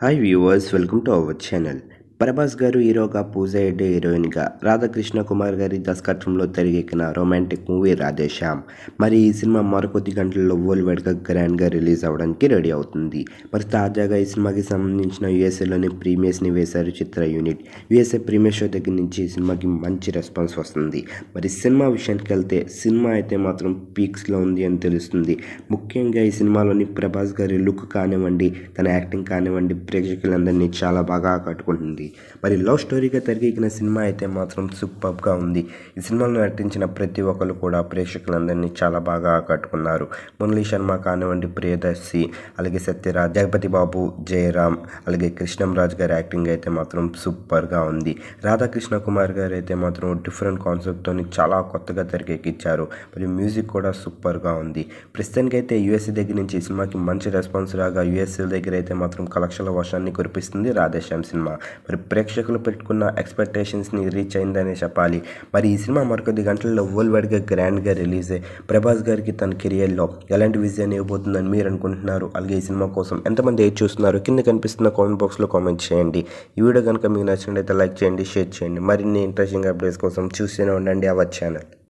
Hi viewers, welcome to our channel. Prabhas గారు హీరోగా పూజ పూజయ్యడ్డి హీరోయిన్గా రాధాకృష్ణ కుమార్ గారి దర్శకత్వంలో తెరగెక్కిన రొమాంటిక్ మూవీ రాధేశ్యామ్ మరి ఈ సినిమా మరికొద్ది గంటల్లో వరల్డ్గా గ్రాండ్గా రిలీజ్ అవడానికి రెడీ అవుతుంది మరి తాజాగా ఈ సినిమాకి సంబంధించిన యుఎస్ఏలోని ప్రీమియర్స్ని వేశారు చిత్ర యూనిట్ యుఎస్ఏ ప్రీమియర్ షో దగ్గర నుంచి ఈ సినిమాకి మంచి రెస్పాన్స్ వస్తుంది మరి సినిమా విషయానికి వెళ్తే సినిమా అయితే మాత్రం పీక్స్లో ఉంది అని తెలుస్తుంది ముఖ్యంగా ఈ సినిమాలోని ప్రభాస్ గారి లుక్ కానివ్వండి తన యాక్టింగ్ కానివ్వండి ప్రేక్షకులందరినీ చాలా బాగా ఆకట్టుకుంటుంది మరి లవ్ స్టోరీగా తెరకెక్కిన సినిమా అయితే మాత్రం సూపర్గా ఉంది ఈ సినిమాలో నటించిన ప్రతి ఒక్కరు కూడా ప్రేక్షకులందరినీ చాలా బాగా ఆకట్టుకున్నారు మురళీ శర్మ కానివ్వండి ప్రియదర్శి అలాగే సత్యరాజ్ జగపతి బాబు జయరామ్ అలాగే కృష్ణంరాజు గారి యాక్టింగ్ అయితే మాత్రం సూపర్గా ఉంది రాధాకృష్ణ కుమార్ గారు అయితే మాత్రం డిఫరెంట్ కాన్సెప్ట్తో చాలా కొత్తగా తెరకెక్కించారు మరి మ్యూజిక్ కూడా సూపర్గా ఉంది ప్రస్తుతానికైతే యుఎస్ఏ దగ్గర నుంచి ఈ సినిమాకి మంచి రెస్పాన్స్ రాగా యుఎస్ఏ దగ్గర అయితే మాత్రం కలెక్షన్ల వర్షాన్ని కురిపిస్తుంది రాధేశ్యామ్ సినిమా మరి ప్రేక్షకులు పెట్టుకున్న ఎక్స్పెక్టేషన్స్ని రీచ్ అయిందనే చెప్పాలి మరి ఈ సినిమా మరికొద్ది గంటల్లో వరల్డ్ వైడ్గా గ్రాండ్గా రిలీజ్ అయ్యి ప్రభాస్ గారికి తన కెరియర్లో ఎలాంటి విజయాన్ని ఇవ్వబోతుందని మీరు అనుకుంటున్నారు అలాగే ఈ సినిమా కోసం ఎంతమంది ఏది చూస్తున్నారు కింద కనిపిస్తున్న కామెంట్ బాక్స్లో కామెంట్ చేయండి ఈ వీడియో కనుక మీకు నచ్చినట్లయితే లైక్ చేయండి షేర్ చేయండి మరిన్ని ఇంట్రెస్టింగ్ అప్డేట్స్ కోసం చూస్తూనే ఉండండి అవర్ ఛానల్